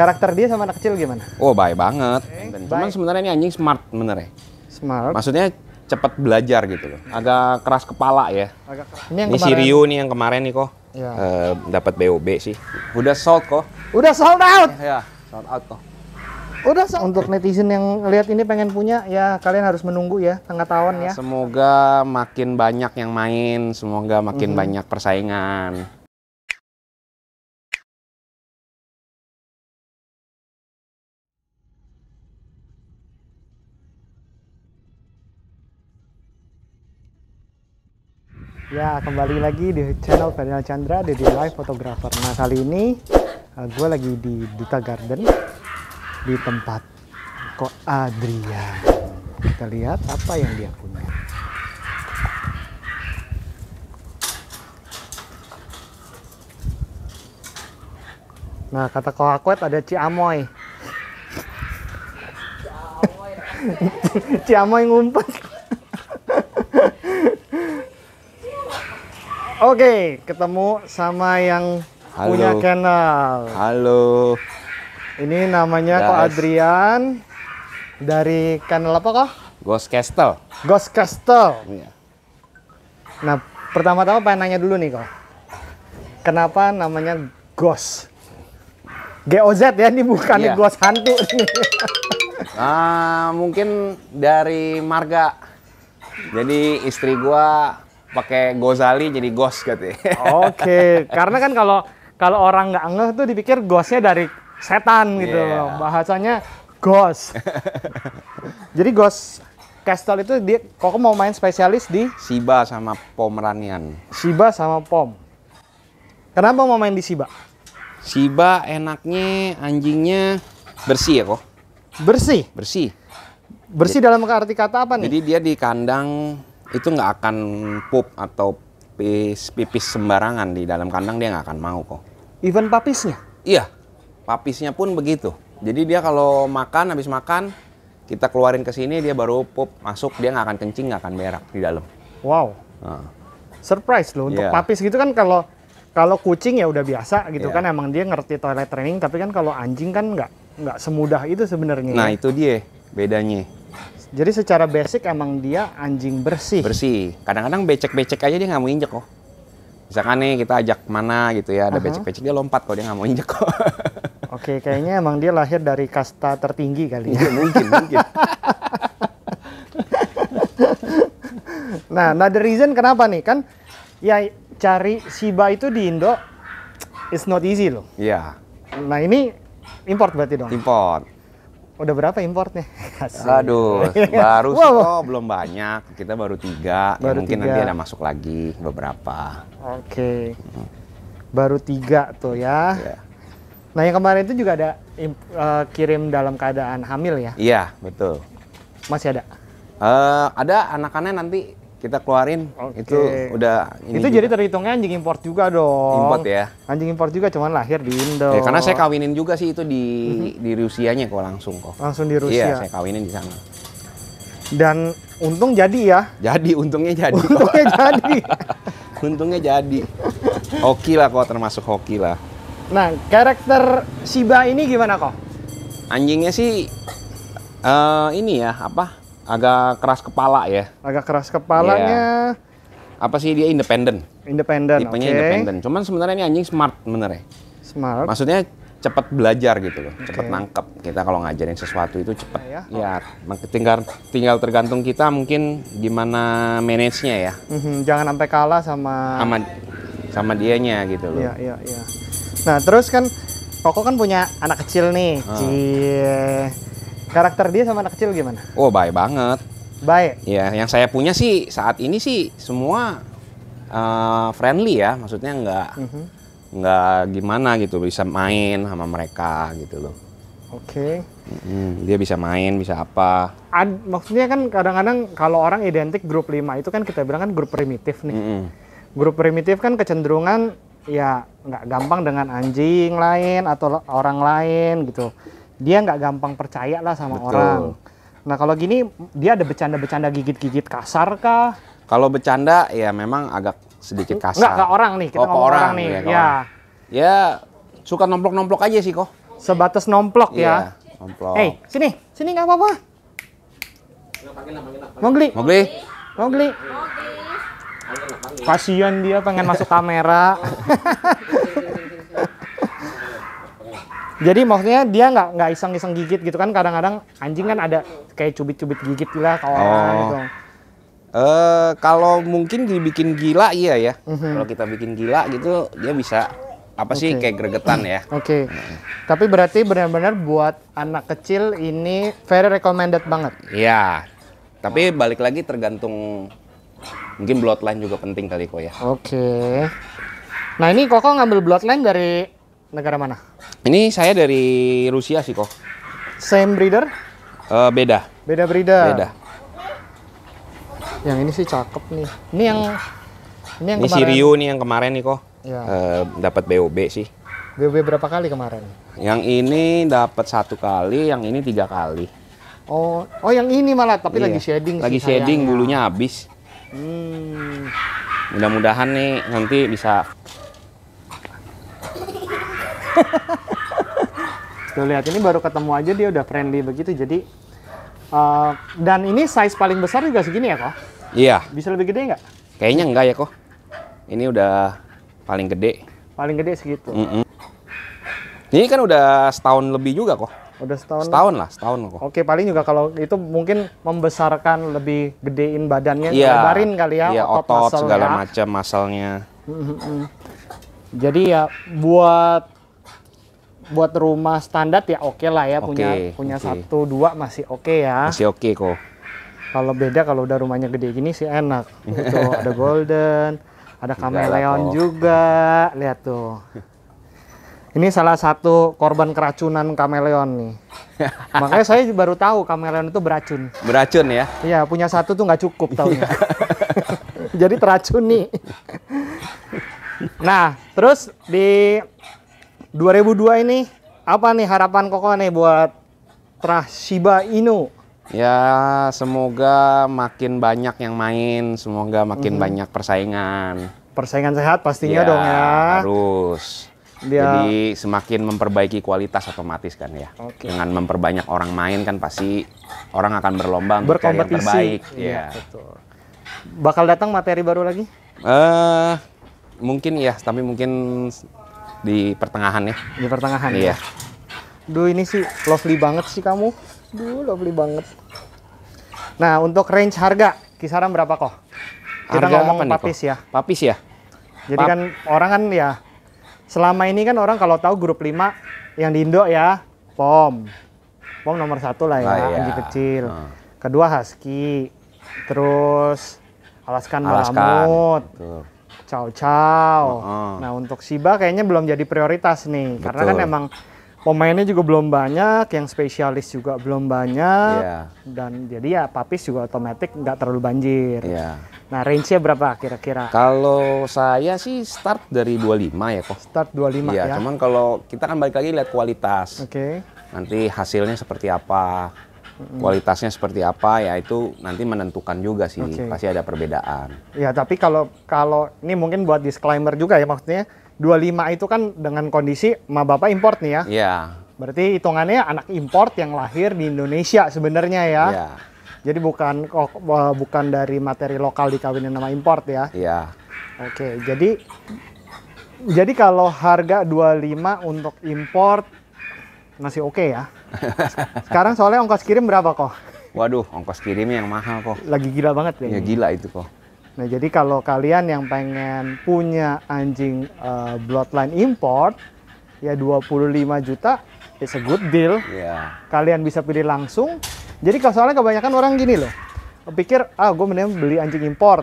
Karakter dia sama anak kecil gimana? Oh, baik banget. Okay, eh, Cuman sebenarnya ini anjing smart bener ya. Smart. Maksudnya cepat belajar gitu loh. Agak keras kepala ya. Agak keras. Ini, yang ini si Rio nih yang kemarin nih kok. Ya. Uh, eh, dapat BOB sih. Udah sold kok. Udah sold out. Ya, ya sold out kok. Udah sold. Untuk netizen yang lihat ini pengen punya ya kalian harus menunggu ya tengah tahun ya. ya. Semoga makin banyak yang main, semoga makin mm -hmm. banyak persaingan. Ya, kembali lagi di channel Daniel Chandra Dedi Live Fotografer. Nah, kali ini uh, eh, gue lagi di Duta Garden di tempat Ko Adria. Kita lihat apa yang dia punya. Nah, kata Ko Akwet ada Ciamoy. Ciamoy ngumpet. Oke, ketemu sama yang Halo. punya channel. Halo. Ini namanya yes. Adrian dari channel apa kok? Ghost Castle. Ghost Castle. Iya. Nah, pertama-tama pengen nanya dulu nih kok. Kenapa namanya Ghost? GOZ ya, ini bukan iya. Ghost hantu. ah, mungkin dari marga. Jadi istri gua pakai Gozali jadi Gos katanya. Oke, okay. karena kan kalau kalau orang nggak ngeh tuh dipikir Gosnya dari setan gitu yeah. Bahasanya Gos. jadi Gos Castle itu dia kok mau main spesialis di Siba sama Pomeranian. Siba sama Pom. Kenapa mau main di Siba? Siba enaknya anjingnya bersih ya kok. Bersih. Bersih. Bersih dalam arti kata apa nih? Jadi dia di kandang itu nggak akan pup atau pipis, pipis sembarangan di dalam kandang dia nggak akan mau kok. Even papisnya? Iya, papisnya pun begitu. Jadi dia kalau makan habis makan kita keluarin ke sini dia baru pup masuk dia nggak akan kencing nggak akan berak di dalam. Wow. Nah. Surprise loh untuk yeah. papis gitu kan kalau kalau kucing ya udah biasa gitu yeah. kan emang dia ngerti toilet training tapi kan kalau anjing kan nggak nggak semudah itu sebenarnya. Nah ya. itu dia bedanya. Jadi secara basic emang dia anjing bersih. Bersih. Kadang-kadang becek-becek aja dia nggak mau injek kok. Misalkan nih kita ajak mana gitu ya, ada becek-becek dia lompat kok dia nggak mau injek kok. Oke, kayaknya emang dia lahir dari kasta tertinggi kali ya. Iya, mungkin, mungkin. nah, nah the reason kenapa nih kan ya cari Shiba itu di Indo it's not easy loh. Iya. Yeah. Nah, ini import berarti dong. Import Udah berapa importnya? Aduh, baru wow. sih oh, belum banyak. Kita baru tiga. Ya baru ya, mungkin tiga. nanti ada masuk lagi beberapa. Oke. Okay. Baru tiga tuh ya. Yeah. Nah yang kemarin itu juga ada uh, kirim dalam keadaan hamil ya? Iya, betul. Masih ada? Uh, ada anakannya nanti kita keluarin okay. itu udah ini itu juga. jadi terhitungnya anjing import juga dong import ya anjing import juga cuman lahir di Indo ya, karena saya kawinin juga sih itu di mm-hmm. di Rusianya kok langsung kok langsung di Rusia iya saya kawinin di sana dan untung jadi ya jadi untungnya jadi untungnya jadi untungnya jadi hoki lah kok termasuk hoki lah nah karakter Shiba ini gimana kok anjingnya sih uh, ini ya apa agak keras kepala ya. Agak keras kepalanya. Yeah. Apa sih dia independen? Independen. Tipenya okay. independen. Cuman sebenarnya ini anjing smart bener ya. Smart. Maksudnya cepat belajar gitu loh, cepat okay. nangkep. Kita kalau ngajarin sesuatu itu cepat. Iya, ya, ya. ya tinggal tinggal tergantung kita mungkin gimana manage-nya ya. Mm-hmm, jangan sampai kalah sama sama sama dianya gitu loh. Iya, iya, iya. Nah, terus kan Koko kan punya anak kecil nih. Oh. Cie. Karakter dia sama anak kecil gimana? Oh, baik banget. Baik. Ya, yang saya punya sih saat ini sih semua uh, friendly ya, maksudnya nggak mm -hmm. nggak gimana gitu, bisa main sama mereka gitu loh. Oke. Okay. Mm, dia bisa main, bisa apa. Ad, maksudnya kan kadang-kadang kalau orang identik grup 5 itu kan kita bilang kan grup primitif nih. Mm -hmm. Grup primitif kan kecenderungan ya nggak gampang dengan anjing lain atau orang lain gitu dia nggak gampang percaya lah sama Betul. orang. Nah kalau gini dia ada bercanda-bercanda gigit-gigit kasar kah? Kalau bercanda ya memang agak sedikit kasar. Enggak ke orang nih, kita oh, ke orang, orang nih. Ya, ya. ya suka nomplok-nomplok aja sih kok. Sebatas nomplok ya. ya. nomplok. Eh, sini, sini nggak apa-apa. Mogli. Mogli. Mogli. Kasian dia pengen masuk kamera. Jadi maksudnya dia nggak nggak iseng-iseng gigit gitu kan kadang-kadang anjing kan ada kayak cubit-cubit gigit lah kalau oh. orang gitu. Uh, kalau mungkin dibikin gila iya ya. Mm-hmm. Kalau kita bikin gila gitu dia bisa apa sih kayak gregetan ya. Oke. Okay. Mm. Tapi berarti benar-benar buat anak kecil ini very recommended banget. Iya. Tapi balik lagi tergantung mungkin bloodline juga penting kali kok ya. Oke. Okay. Nah, ini kok ngambil bloodline dari negara mana? Ini saya dari Rusia sih kok. Same breeder? Uh, beda. Beda breeder. Beda. Yang ini sih cakep nih. Ini yang ini yang ini kemarin. Siriu nih yang kemarin nih kok. Ya. Uh, dapat BOB sih. BOB berapa kali kemarin? Yang ini dapat satu kali, yang ini tiga kali. Oh, oh yang ini malah tapi iya. lagi shading. Lagi sih shading sayangnya. bulunya habis. Hmm. Mudah-mudahan nih nanti bisa Tuh lihat ini baru ketemu aja dia udah friendly begitu. Jadi uh, dan ini size paling besar juga segini ya kok? Iya. Bisa lebih gede nggak? Kayaknya enggak ya kok. Ini udah paling gede. Paling gede segitu. Mm -mm. Ini kan udah setahun lebih juga kok. Udah setahun. Setahun lah, setahun kok. Oke, paling juga kalau itu mungkin membesarkan lebih gedein badannya, yeah. lebarin kali ya yeah, otot, otot segala ya. macam masalnya. Jadi ya buat buat rumah standar ya oke okay lah ya okay, punya punya okay. satu dua masih oke okay ya masih oke okay kok kalau beda kalau udah rumahnya gede gini sih enak tuh gitu. ada golden ada kameleon juga lihat tuh ini salah satu korban keracunan kameleon nih makanya saya baru tahu kameleon itu beracun beracun ya iya punya satu tuh nggak cukup ya jadi teracuni nah terus di 2002 ini apa nih harapan Koko nih buat Trashiba Inu? Ya, semoga makin banyak yang main, semoga makin hmm. banyak persaingan. Persaingan sehat pastinya ya, dong ya. Harus. Dia... Jadi semakin memperbaiki kualitas otomatis kan ya. Okay. Dengan memperbanyak orang main kan pasti orang akan berlomba untuk yang terbaik. Iya, ya. betul. Bakal datang materi baru lagi? Eh, uh, mungkin ya, tapi mungkin di pertengahan ya. Di pertengahan ya? iya. ya. Duh ini sih lovely banget sih kamu. Duh lovely banget. Nah untuk range harga kisaran berapa kok? Kita harga ngomong apa papis nih, ya. Papis ya. Jadi Pap kan orang kan ya selama ini kan orang kalau tahu grup 5 yang di Indo ya POM. POM nomor satu lah ya, ah, ya. anjing iya. kecil. Hmm. Kedua Husky. Terus Alaskan, Alaskan Malamut. Betul Cao Cao. Uh -huh. Nah untuk siba kayaknya belum jadi prioritas nih Betul. karena kan emang pemainnya juga belum banyak, yang spesialis juga belum banyak, yeah. dan jadi ya papis juga otomatis nggak terlalu banjir. Yeah. Nah range-nya berapa kira-kira? Kalau saya sih start dari 25 ya kok. Start 25 ya. ya. Cuman kalau kita kan balik lagi lihat kualitas. Oke. Okay. Nanti hasilnya seperti apa kualitasnya seperti apa ya itu nanti menentukan juga sih okay. pasti ada perbedaan ya tapi kalau kalau ini mungkin buat disclaimer juga ya maksudnya 25 itu kan dengan kondisi ma bapak import nih ya iya berarti hitungannya anak import yang lahir di Indonesia sebenarnya ya ya. jadi bukan oh, oh, bukan dari materi lokal dikawinin nama import ya iya oke okay, jadi jadi kalau harga 25 untuk import masih oke okay ya sekarang soalnya ongkos kirim berapa kok? Waduh, ongkos kirimnya yang mahal kok. Lagi gila banget ya. Ya gila itu kok. Nah, jadi kalau kalian yang pengen punya anjing uh, bloodline import ya 25 juta it's a good deal. Yeah. Kalian bisa pilih langsung. Jadi kalau soalnya kebanyakan orang gini loh. Pikir, ah gue mending beli anjing import.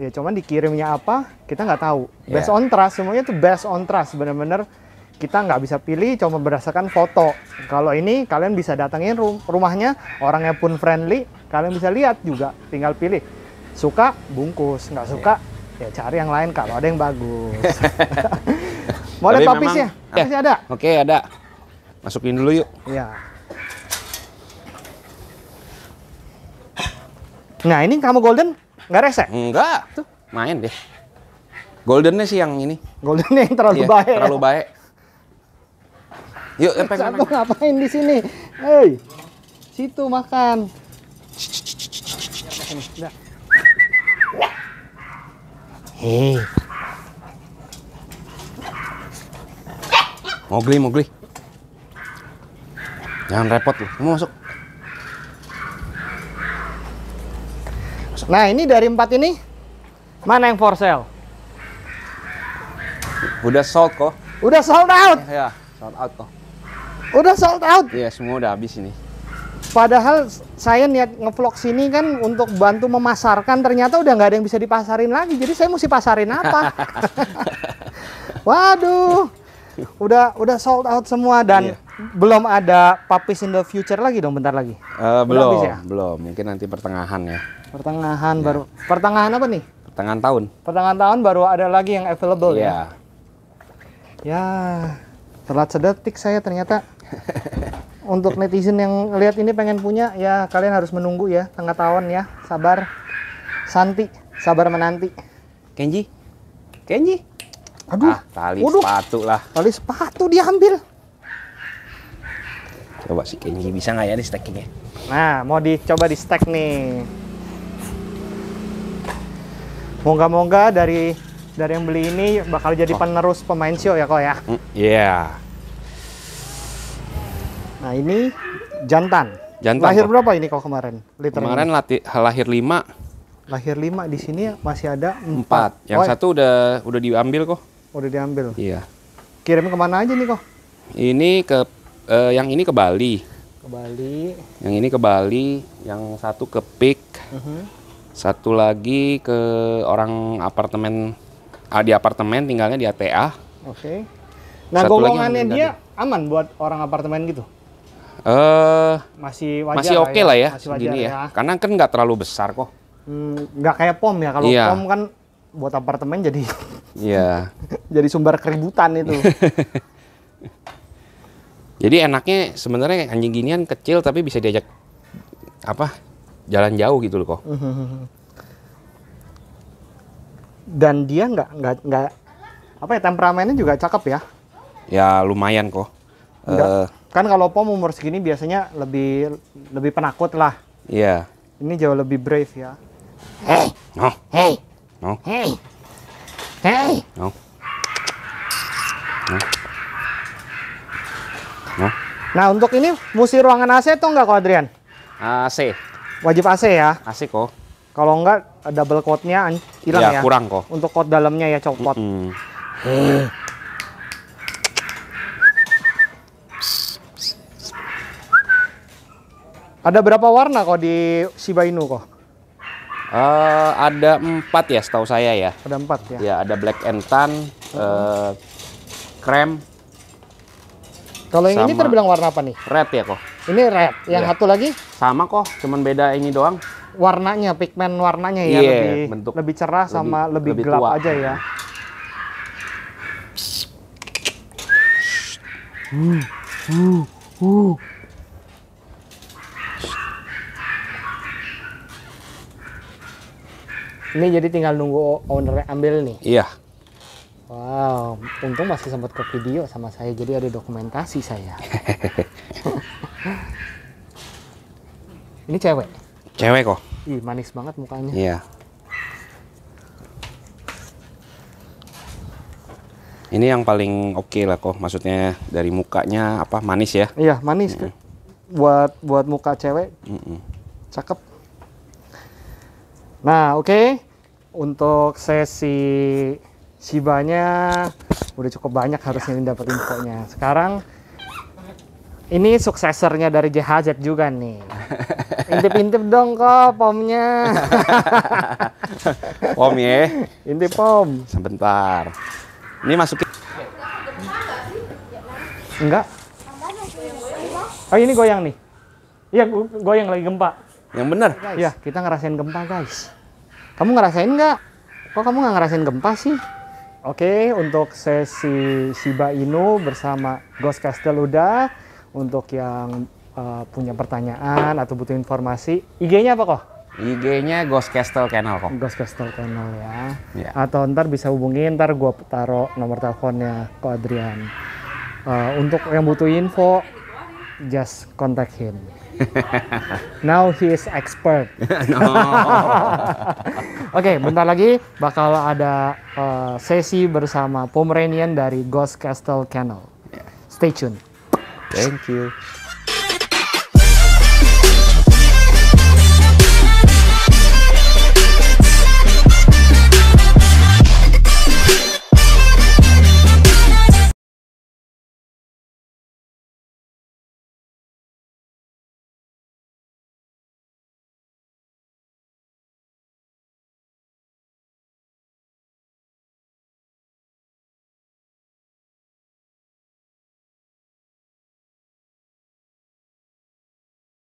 Ya cuman dikirimnya apa, kita nggak tahu. Yeah. Based on trust, semuanya tuh best on trust. Bener-bener kita nggak bisa pilih cuma berdasarkan foto. Kalau ini kalian bisa datangin rumahnya, orangnya pun friendly, kalian bisa lihat juga, tinggal pilih. Suka bungkus, nggak iya. suka ya cari yang lain kalau ada yang bagus. Mau lihat papisnya? Ya. Masih ada? Oke, ada. Masukin dulu yuk. Iya. Nah, ini kamu golden nggak rese? Enggak. Tuh, main deh. Goldennya sih yang ini. Goldennya yang terlalu iya, baik. Terlalu baik. Yuk, lempeng. Kamu ngapain di sini? Hei. Situ makan. Hei. Mogli, mogli. Jangan repot lu. Kamu masuk. masuk. Nah, ini dari empat ini mana yang for sale? Udah sold kok. Udah sold out. Ya, sold out kok. Udah sold out. Iya, semua udah habis ini. Padahal saya niat ngevlog sini kan untuk bantu memasarkan, ternyata udah nggak ada yang bisa dipasarin lagi. Jadi saya mesti pasarin apa? Waduh, udah udah sold out semua dan iya. belum ada Papis in the Future lagi dong bentar lagi. Uh, belum, belum, ya? belum. Mungkin nanti pertengahan ya. Pertengahan ya. baru. Pertengahan apa nih? Pertengahan tahun. Pertengahan tahun baru ada lagi yang available ya? iya. ya. Ya. Telat sedetik saya ternyata. Untuk netizen yang lihat ini pengen punya, ya kalian harus menunggu ya, tengah tahun ya, sabar. Santi, sabar menanti. Kenji, Kenji. Aduh, ah, tali Waduh. sepatu lah. Tali sepatu diambil. Coba si Kenji bisa nggak ya di stackingnya? Nah, mau dicoba di stack nih. Moga-moga dari dari yang beli ini bakal jadi oh. penerus pemain Sio ya kok ya? Iya. Yeah. Nah ini jantan. Jantan. Lahir kok. berapa ini kok kemarin? Kemarin lati, lahir lima. Lahir lima di sini masih ada empat. 4. Yang oh, satu udah udah diambil kok. Udah diambil. Iya. Kirim kemana aja nih kok? Ini ke uh, yang ini ke Bali. Ke Bali. Yang ini ke Bali, yang satu ke Pik. Uh mhm. -huh. Satu lagi ke orang apartemen Ah, di apartemen, tinggalnya di ATA. Oke. Okay. Nah, golongan golongannya dia dari. aman buat orang apartemen gitu. Eh, uh, masih wajar masih oke okay ya, lah ya, masih ya. ya. Karena kan nggak terlalu besar kok. Hmm, nggak hmm, kayak pom ya. Kalau yeah. pom kan buat apartemen jadi Iya. Yeah. jadi sumber keributan itu. jadi enaknya sebenarnya anjing ginian kecil tapi bisa diajak apa? jalan jauh gitu loh kok. Hmm, hmm, dan dia nggak nggak nggak apa ya temperamennya juga cakep ya ya lumayan kok Uh, kan kalau pom umur segini biasanya lebih lebih penakut lah iya yeah. ini jauh lebih brave ya hey no hey no hey hey no no, no. Nah untuk ini musi ruangan AC atau nggak kok Adrian? AC. Wajib AC ya? AC kok. Kalau enggak double coatnya hilang ya, ya. kurang kok. Untuk coat dalamnya ya copot. Mm -hmm. Ada berapa warna kok di Shiba Inu kok? Uh, ada empat ya setahu saya ya. Ada empat ya. Ya ada black and tan, oh. eh, krem. Kalau yang ini terbilang warna apa nih? Red ya kok. Ini red. Yang ya. satu lagi? Sama kok, cuman beda ini doang warnanya, pigmen warnanya ya yeah, lebih bentuk lebih cerah lebih, sama lebih, lebih gelap tua. aja ya. Uh, uh, uh. Ini jadi tinggal nunggu ownernya ambil nih. Iya. Wow, untung masih sempat ke video sama saya, jadi ada dokumentasi saya. Ini cewek. Cewek kok. Ih, manis banget mukanya. Iya. Ini yang paling oke okay lah kok, maksudnya dari mukanya apa manis ya? Iya manis. Mm. Buat buat muka cewek, mm -mm. cakep. Nah oke, okay. untuk sesi sibanya udah cukup banyak harusnya ini dapat infonya. Sekarang ini suksesornya dari JHZ juga nih. Intip-intip dong kok pomnya. pom ya. Intip pom. Sebentar. Ini masukin. Enggak. Oh ini goyang nih. Iya goyang lagi gempa. Yang benar. Iya kita ngerasain gempa guys. Kamu ngerasain nggak? Kok kamu nggak ngerasain gempa sih? Oke, untuk sesi Shiba Inu bersama Ghost Castle udah. Untuk yang uh, punya pertanyaan atau butuh informasi, IG-nya apa kok? IG-nya Ghost Castle Channel kok. Ghost Castle Channel ya. ya. Atau ntar bisa hubungin, ntar gue taruh nomor teleponnya ke Adrian. Uh, untuk yang butuh info, just contact him. Now he is expert. no. Oke, okay, bentar lagi bakal ada uh, sesi bersama Pomeranian dari Ghost Castle Channel. Ya. Stay tuned. Thank you.